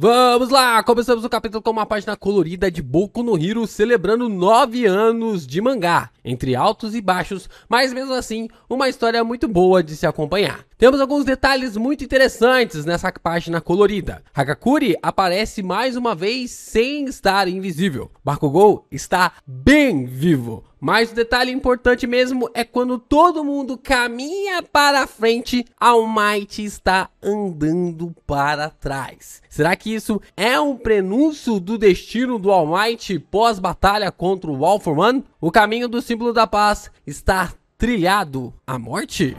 Vamos lá! Começamos o capítulo com uma página colorida de Boku no Hiro celebrando nove anos de mangá, entre altos e baixos, mas mesmo assim, uma história muito boa de se acompanhar. Temos alguns detalhes muito interessantes nessa página colorida. Hagakuri aparece mais uma vez sem estar invisível. Bakugou está bem vivo. Mas o detalhe importante mesmo é quando todo mundo caminha para frente, Almighty está andando para trás. Será que isso é um prenúncio do destino do Almighty pós-batalha contra o All for One? O caminho do símbolo da paz está trilhado à morte?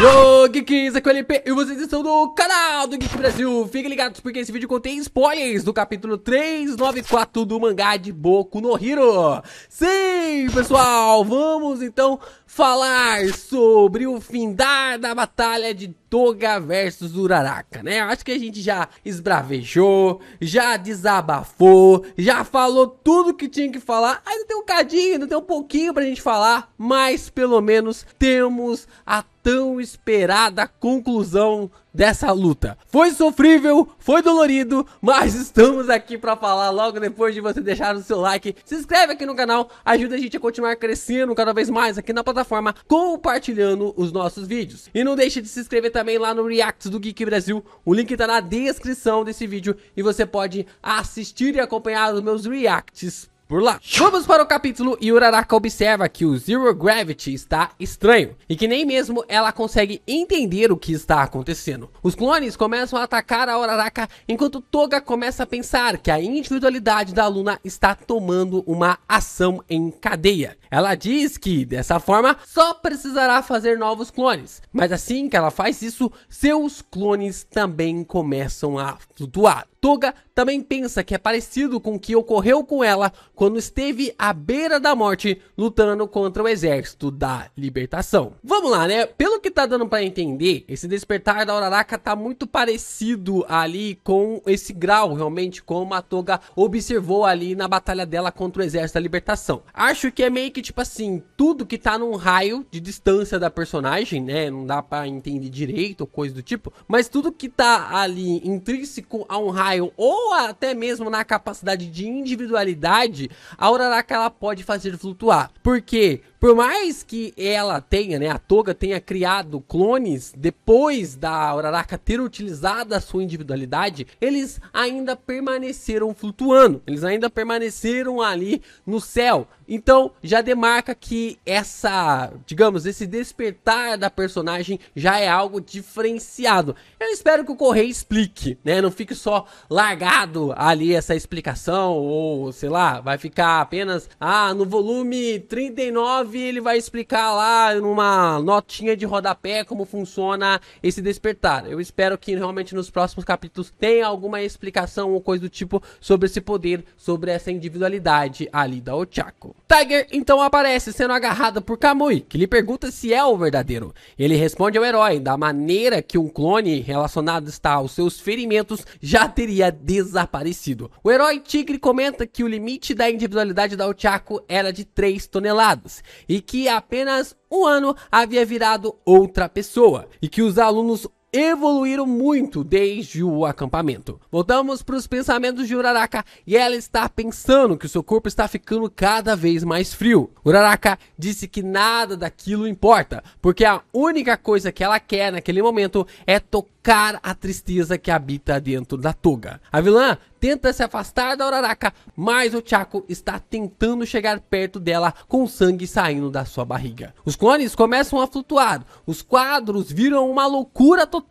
Yo, Geeks, aqui é o LP e vocês estão no canal do Geek Brasil Fiquem ligados porque esse vídeo contém spoilers do capítulo 394 do mangá de Boku no Hero Sim, pessoal, vamos então falar sobre o findar da batalha de Toga versus Uraraka, né? Acho que a gente já esbravejou, já desabafou, já falou tudo que tinha que falar. Ainda tem um cadinho, ainda tem um pouquinho pra gente falar, mas pelo menos temos a tão esperada conclusão dessa luta. Foi sofrível, foi dolorido, mas estamos aqui para falar logo depois de você deixar o seu like. Se inscreve aqui no canal, ajuda a gente a continuar crescendo cada vez mais aqui na plataforma, compartilhando os nossos vídeos. E não deixe de se inscrever também lá no Reacts do Geek Brasil, o link tá na descrição desse vídeo e você pode assistir e acompanhar os meus reacts por lá. Vamos para o capítulo e Uraraka observa que o Zero Gravity está estranho e que nem mesmo ela consegue entender o que está acontecendo. Os clones começam a atacar a Uraraka enquanto Toga começa a pensar que a individualidade da Luna está tomando uma ação em cadeia. Ela diz que, dessa forma, só precisará fazer novos clones, mas assim que ela faz isso, seus clones também começam a flutuar. Toga também pensa que é parecido com o que ocorreu com ela quando esteve à beira da morte lutando contra o exército da libertação. Vamos lá, né? Pelo que tá dando para entender, esse despertar da Uraraka tá muito parecido ali com esse grau, realmente, como a Toga observou ali na batalha dela contra o exército da libertação. Acho que é meio que tipo assim, tudo que tá num raio de distância da personagem, né? Não dá para entender direito ou coisa do tipo, mas tudo que tá ali intrínseco a um raio ou até mesmo na capacidade de individualidade, a Uraraka ela pode fazer flutuar. por quê? Por mais que ela tenha, né, a Toga tenha criado clones depois da Uraraka ter utilizado a sua individualidade, eles ainda permaneceram flutuando, eles ainda permaneceram ali no céu. Então, já demarca que essa, digamos, esse despertar da personagem já é algo diferenciado. Eu espero que o Correio explique, né? Não fique só largado ali essa explicação ou, sei lá, vai ficar apenas ah, no volume 39 ele vai explicar lá numa notinha de rodapé como funciona esse despertar. Eu espero que realmente nos próximos capítulos tenha alguma explicação ou coisa do tipo sobre esse poder, sobre essa individualidade ali da Ochako. Tiger então aparece sendo agarrado por Kamui, que lhe pergunta se é o verdadeiro. Ele responde ao herói da maneira que um clone relacionado está aos seus ferimentos já teria desaparecido. O herói Tigre comenta que o limite da individualidade da Ochako era de 3 toneladas e que apenas um ano havia virado outra pessoa e que os alunos evoluíram muito desde o acampamento. Voltamos para os pensamentos de Uraraka e ela está pensando que o seu corpo está ficando cada vez mais frio. Uraraka disse que nada daquilo importa, porque a única coisa que ela quer naquele momento é tocar a tristeza que habita dentro da toga. A vilã tenta se afastar da Uraraka, mas o Chaco está tentando chegar perto dela com sangue saindo da sua barriga. Os clones começam a flutuar, os quadros viram uma loucura total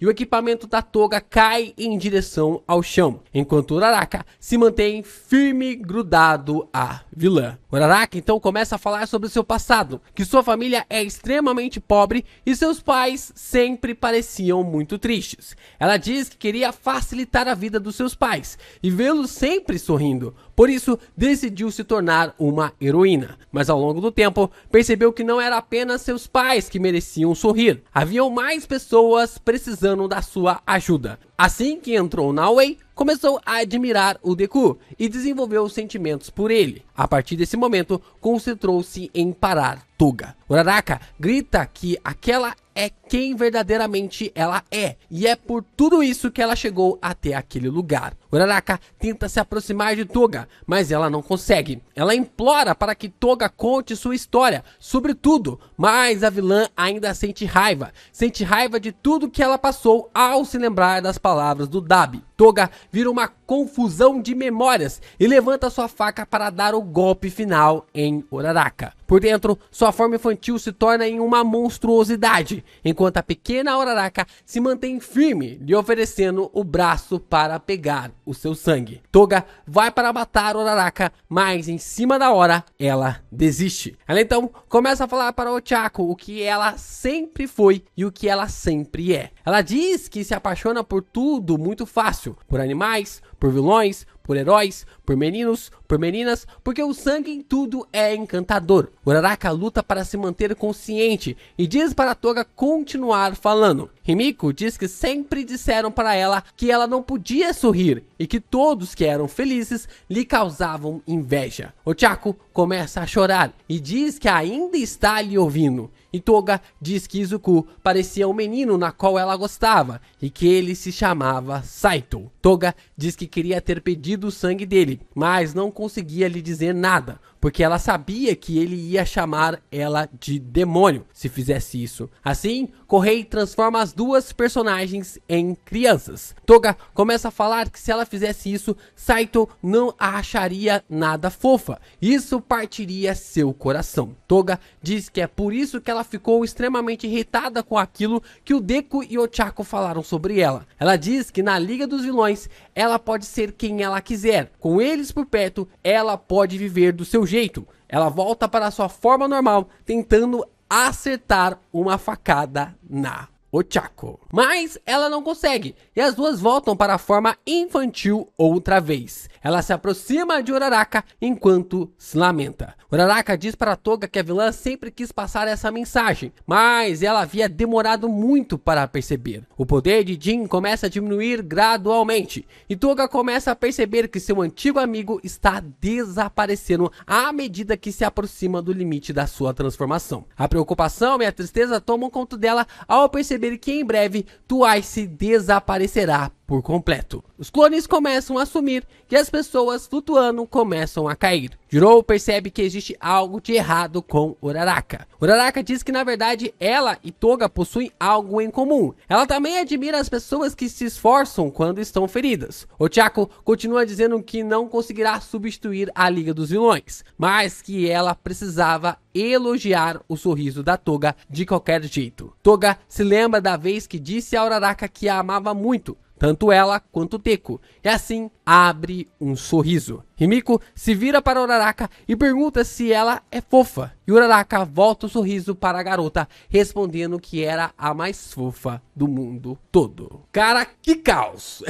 e o equipamento da toga cai em direção ao chão, enquanto Uraraka se mantém firme grudado à vilã. Uraraka então começa a falar sobre seu passado, que sua família é extremamente pobre e seus pais sempre pareciam muito tristes. Ela diz que queria facilitar a vida dos seus pais e vê-los sempre sorrindo, por isso decidiu se tornar uma heroína. Mas ao longo do tempo, percebeu que não era apenas seus pais que mereciam sorrir, haviam mais pessoas pessoas precisando da sua ajuda. Assim que entrou na Wei, começou a admirar o Deku e desenvolveu sentimentos por ele. A partir desse momento, concentrou-se em parar Toga. Uraraka grita que aquela é quem verdadeiramente ela é. E é por tudo isso que ela chegou até aquele lugar. Uraraka tenta se aproximar de Toga, mas ela não consegue. Ela implora para que Toga conte sua história, sobretudo, mas a vilã ainda sente raiva. Sente raiva de tudo que ela passou ao se lembrar das palavras do Dabi. Toga vira uma confusão de memórias e levanta sua faca para dar o golpe final em Uraraka. Por dentro, sua forma infantil se torna em uma monstruosidade enquanto a pequena Uraraka se mantém firme, lhe oferecendo o braço para pegar o seu sangue. Toga vai para matar Uraraka, mas em cima da hora ela desiste. Ela então começa a falar para Ochako o que ela sempre foi e o que ela sempre é. Ela diz que se apaixona por tudo muito fácil, por animais, por vilões, por heróis, por meninos, por meninas, porque o sangue em tudo é encantador. Uraraka luta para se manter consciente e diz para Toga continuar falando. Himiko diz que sempre disseram para ela que ela não podia sorrir e que todos que eram felizes lhe causavam inveja. Ochaku começa a chorar e diz que ainda está lhe ouvindo. E Toga diz que Izuku parecia um menino na qual ela gostava e que ele se chamava Saito. Toga diz que queria ter pedido o sangue dele, mas não conseguia lhe dizer nada, porque ela sabia que ele ia chamar ela de demônio se fizesse isso. Assim, Correi transforma as duas personagens em crianças. Toga começa a falar que se ela fizesse isso, Saito não a acharia nada fofa. Isso partiria seu coração. Toga diz que é por isso que ela ficou extremamente irritada com aquilo que o Deku e o Ochako falaram sobre ela. Ela diz que na Liga dos Vilões, ela pode ser quem ela quiser. Com eles por perto, ela pode viver do seu jeito, ela volta para sua forma normal, tentando acertar uma facada na o Chaco. Mas ela não consegue, e as duas voltam para a forma infantil outra vez. Ela se aproxima de Uraraka enquanto se lamenta. Uraraka diz para Toga que a vilã sempre quis passar essa mensagem, mas ela havia demorado muito para perceber. O poder de Jin começa a diminuir gradualmente, e Toga começa a perceber que seu antigo amigo está desaparecendo à medida que se aproxima do limite da sua transformação. A preocupação e a tristeza tomam conta dela ao perceber perceber que em breve Twice desaparecerá por completo. Os clones começam a sumir e as pessoas flutuando começam a cair. Jirou percebe que existe algo de errado com Uraraka. Uraraka diz que na verdade ela e Toga possuem algo em comum. Ela também admira as pessoas que se esforçam quando estão feridas. O Chaco continua dizendo que não conseguirá substituir a Liga dos Vilões, mas que ela precisava elogiar o sorriso da Toga de qualquer jeito. Toga se lembra da vez que disse a Uraraka que a amava muito, tanto ela quanto Teco, e assim abre um sorriso. Rimiko se vira para Uraraka e pergunta se ela é fofa, e Uraraka volta o sorriso para a garota, respondendo que era a mais fofa do mundo todo. Cara, que caos!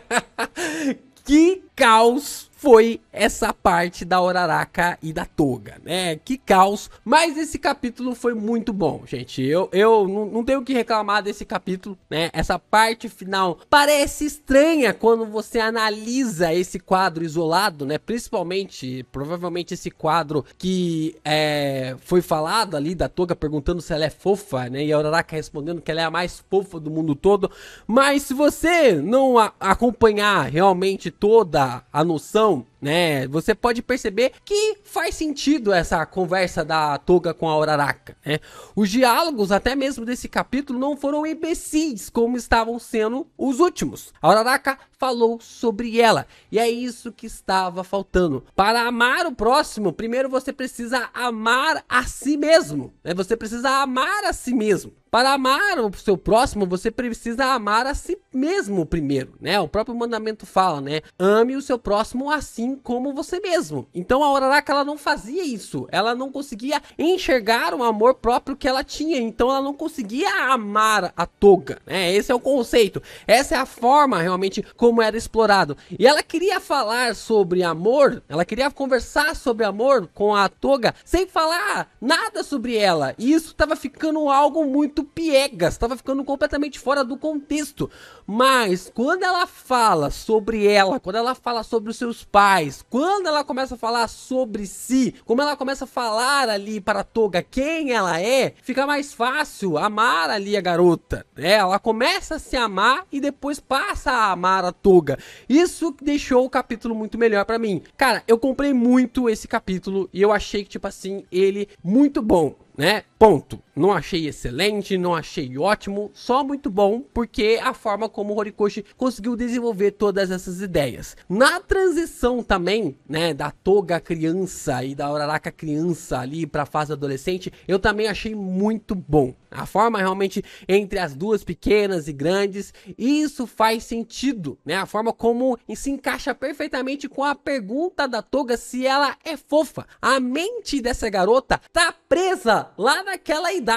que caos foi essa parte da Oraraka e da Toga, né? Que caos. Mas esse capítulo foi muito bom, gente. Eu, eu não, tenho o que reclamar desse capítulo, né? Essa parte final parece estranha quando você analisa esse quadro isolado, né? Principalmente, provavelmente esse quadro que é, foi falado ali da Toga perguntando se ela é fofa, né? E a Oraraka respondendo que ela é a mais fofa do mundo todo. Mas se você não acompanhar realmente toda a noção Então, né? Você pode perceber que faz sentido essa conversa da Toga com a Uraraka, né? Os diálogos, até mesmo desse capítulo, não foram imbecis como estavam sendo os últimos. A Uraraka falou sobre ela, e é isso que estava faltando. Para amar o próximo, primeiro você precisa amar a si mesmo, né? Você precisa amar a si mesmo. Para amar o seu próximo, você precisa amar a si mesmo primeiro, né? O próprio mandamento fala, né? Ame o seu próximo assim assim como você mesmo. Então a Uraraka ela não fazia isso. Ela não conseguia enxergar o amor próprio que ela tinha. Então ela não conseguia amar a Toga. Né? Esse é o conceito. Essa é a forma realmente como era explorado. E ela queria falar sobre amor. Ela queria conversar sobre amor com a Toga sem falar nada sobre ela. E isso estava ficando algo muito piegas. Estava ficando completamente fora do contexto. Mas quando ela fala sobre ela, quando ela fala sobre os seus pais mas quando ela começa a falar sobre si, como ela começa a falar ali para Toga quem ela é, fica mais fácil amar ali a garota. Né? Ela começa a se amar e depois passa a amar a Toga. Isso deixou o capítulo muito melhor para mim. Cara, eu comprei muito esse capítulo e eu achei que, tipo assim, ele muito bom, né? Ponto. Não achei excelente, não achei ótimo, só muito bom, porque a forma como o Horikoshi conseguiu desenvolver todas essas ideias. Na transição também, né, da Toga criança e da Uraraka criança ali para a fase adolescente, eu também achei muito bom. A forma realmente entre as duas pequenas e grandes, isso faz sentido, né? A forma como se encaixa perfeitamente com a pergunta da Toga se ela é fofa. A mente dessa garota tá presa lá naquela idade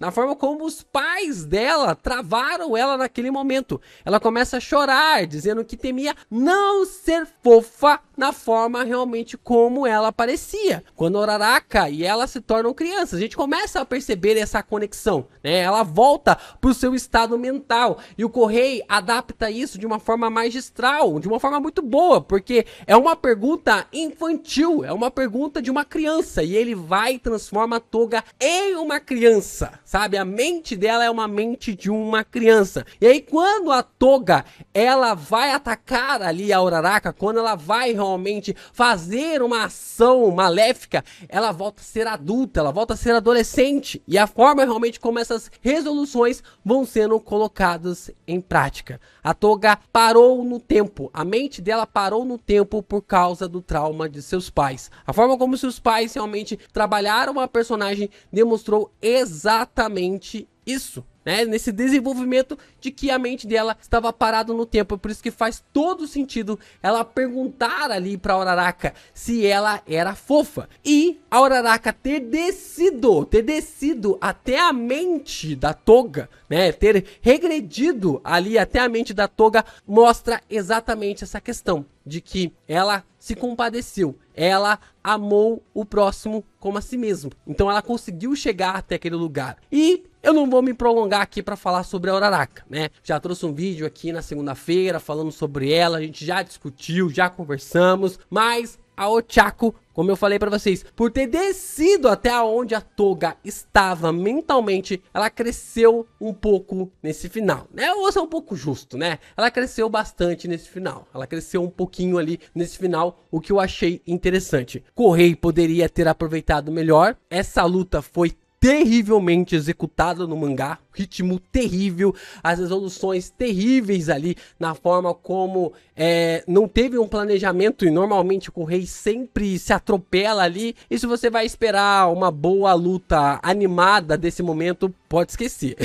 na forma como os pais dela travaram ela naquele momento. Ela começa a chorar, dizendo que temia não ser fofa na forma realmente como ela parecia. Quando Uraraka e ela se tornam crianças, a gente começa a perceber essa conexão, né? Ela volta pro seu estado mental e o Correio adapta isso de uma forma magistral, de uma forma muito boa, porque é uma pergunta infantil, é uma pergunta de uma criança e ele vai e transforma a Toga em uma criança criança, sabe? A mente dela é uma mente de uma criança. E aí quando a Toga, ela vai atacar ali a Uraraka, quando ela vai realmente fazer uma ação maléfica, ela volta a ser adulta, ela volta a ser adolescente. E a forma realmente como essas resoluções vão sendo colocadas em prática. A Toga parou no tempo, a mente dela parou no tempo por causa do trauma de seus pais. A forma como seus pais realmente trabalharam a personagem demonstrou exatamente isso, né? Nesse desenvolvimento de que a mente dela estava parada no tempo, é por isso que faz todo sentido ela perguntar ali para Uraraka se ela era fofa e a Uraraka ter descido, ter descido até a mente da Toga, né? Ter regredido ali até a mente da Toga mostra exatamente essa questão de que ela se compadeceu, ela amou o próximo como a si mesmo. Então ela conseguiu chegar até aquele lugar. E eu não vou me prolongar aqui para falar sobre a Uraraka, né? Já trouxe um vídeo aqui na segunda-feira falando sobre ela, a gente já discutiu, já conversamos, mas a Ochako, como eu falei para vocês, por ter descido até onde a Toga estava mentalmente, ela cresceu um pouco nesse final, né? Ou é um pouco justo, né? Ela cresceu bastante nesse final. Ela cresceu um pouquinho ali nesse final, o que eu achei interessante. Correi poderia ter aproveitado melhor. Essa luta foi terrivelmente executada no mangá, ritmo terrível, as resoluções terríveis ali na forma como é, não teve um planejamento e normalmente o rei sempre se atropela ali. E se você vai esperar uma boa luta animada desse momento, pode esquecer.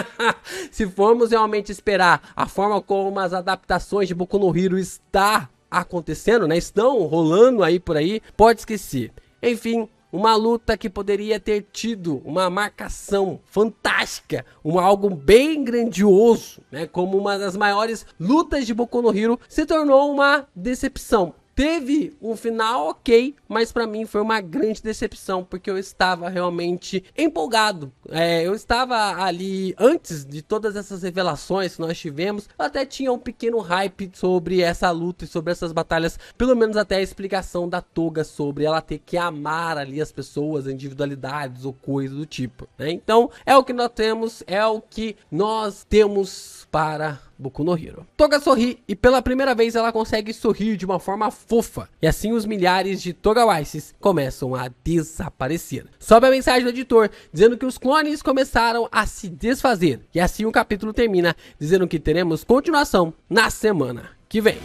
se formos realmente esperar a forma como as adaptações de Boku no Hero está acontecendo, né? Estão rolando aí por aí, pode esquecer. Enfim, uma luta que poderia ter tido uma marcação fantástica, um algo bem grandioso, né, como uma das maiores lutas de Boku no Hero, se tornou uma decepção teve um final ok, mas para mim foi uma grande decepção, porque eu estava realmente empolgado. É, eu estava ali, antes de todas essas revelações que nós tivemos, eu até tinha um pequeno hype sobre essa luta e sobre essas batalhas, pelo menos até a explicação da Toga sobre ela ter que amar ali as pessoas, individualidades ou coisa do tipo. Né? Então, é o que nós temos, é o que nós temos para Boku no Hiro. Toga sorri e pela primeira vez ela consegue sorrir de uma forma fofa. E assim os milhares de Togawaises começam a desaparecer. Sobe a mensagem do editor dizendo que os clones começaram a se desfazer. E assim o capítulo termina dizendo que teremos continuação na semana que vem.